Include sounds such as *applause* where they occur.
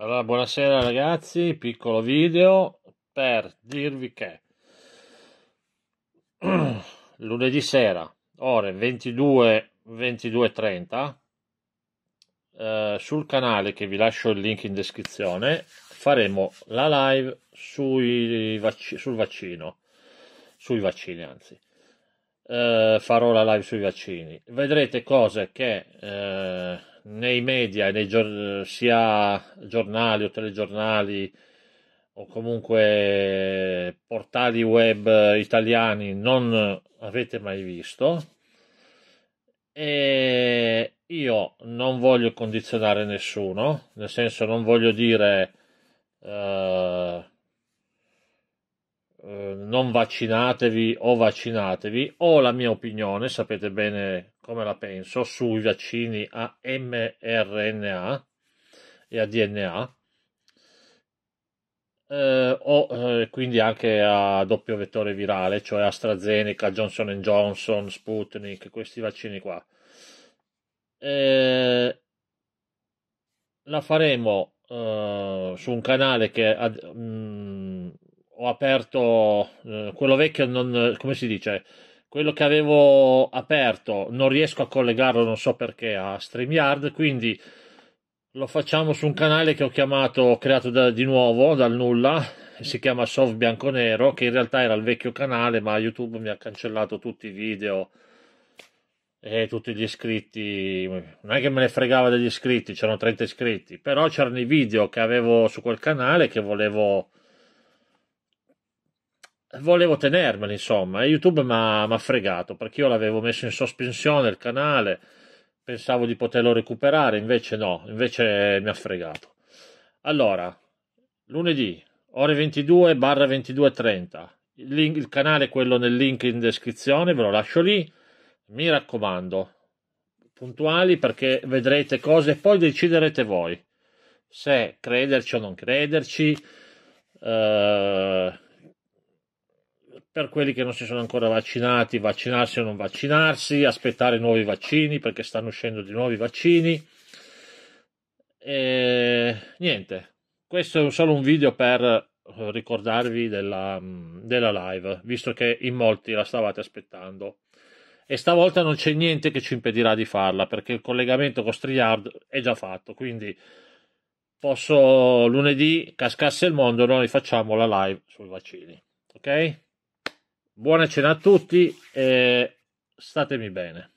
Allora, buonasera ragazzi, piccolo video per dirvi che *clears throat* lunedì sera, ore 22, 22.30, eh, sul canale che vi lascio il link in descrizione, faremo la live sui vac- sul vaccino, sui vaccini anzi. Eh, farò la live sui vaccini. Vedrete cose che... Eh, nei media, nei gior- sia giornali o telegiornali o comunque portali web italiani, non avete mai visto. E io non voglio condizionare nessuno, nel senso non voglio dire eh, eh non vaccinatevi o vaccinatevi, ho la mia opinione, sapete bene come la penso sui vaccini a mRNA e a DNA eh, o eh, quindi anche a doppio vettore virale, cioè AstraZeneca, Johnson Johnson, Sputnik, questi vaccini qua. Eh, la faremo eh, su un canale che ad, mh, mm, ho aperto, eh, quello vecchio, non, come si dice? quello che avevo aperto non riesco a collegarlo, non so perché, a StreamYard, quindi lo facciamo su un canale che ho chiamato, creato da, di nuovo, dal nulla, si chiama Soft Bianco che in realtà era il vecchio canale, ma YouTube mi ha cancellato tutti i video e tutti gli iscritti. Non è che me ne fregava degli iscritti, c'erano 30 iscritti, però c'erano i video che avevo su quel canale che volevo volevo tenermela, insomma, e YouTube mi ha fregato perché io l'avevo messo in sospensione il canale, pensavo di poterlo recuperare, invece no, invece mi ha fregato. Allora, lunedì, ore 22 barra 22.30, il, link, il canale è quello nel link in descrizione, ve lo lascio lì, mi raccomando, puntuali perché vedrete cose e poi deciderete voi se crederci o non crederci. Eh, per quelli che non si sono ancora vaccinati, vaccinarsi o non vaccinarsi, aspettare nuovi vaccini perché stanno uscendo di nuovi vaccini. E niente, questo è solo un video per eh, ricordarvi della, mm, della live, visto che in molti la stavate aspettando. E stavolta non c'è niente che ci impedirà di farla perché il collegamento con Striard è già fatto, quindi posso lunedì cascasse il mondo, noi facciamo la live sui vaccini. Ok? Buona cena a tutti e statemi bene.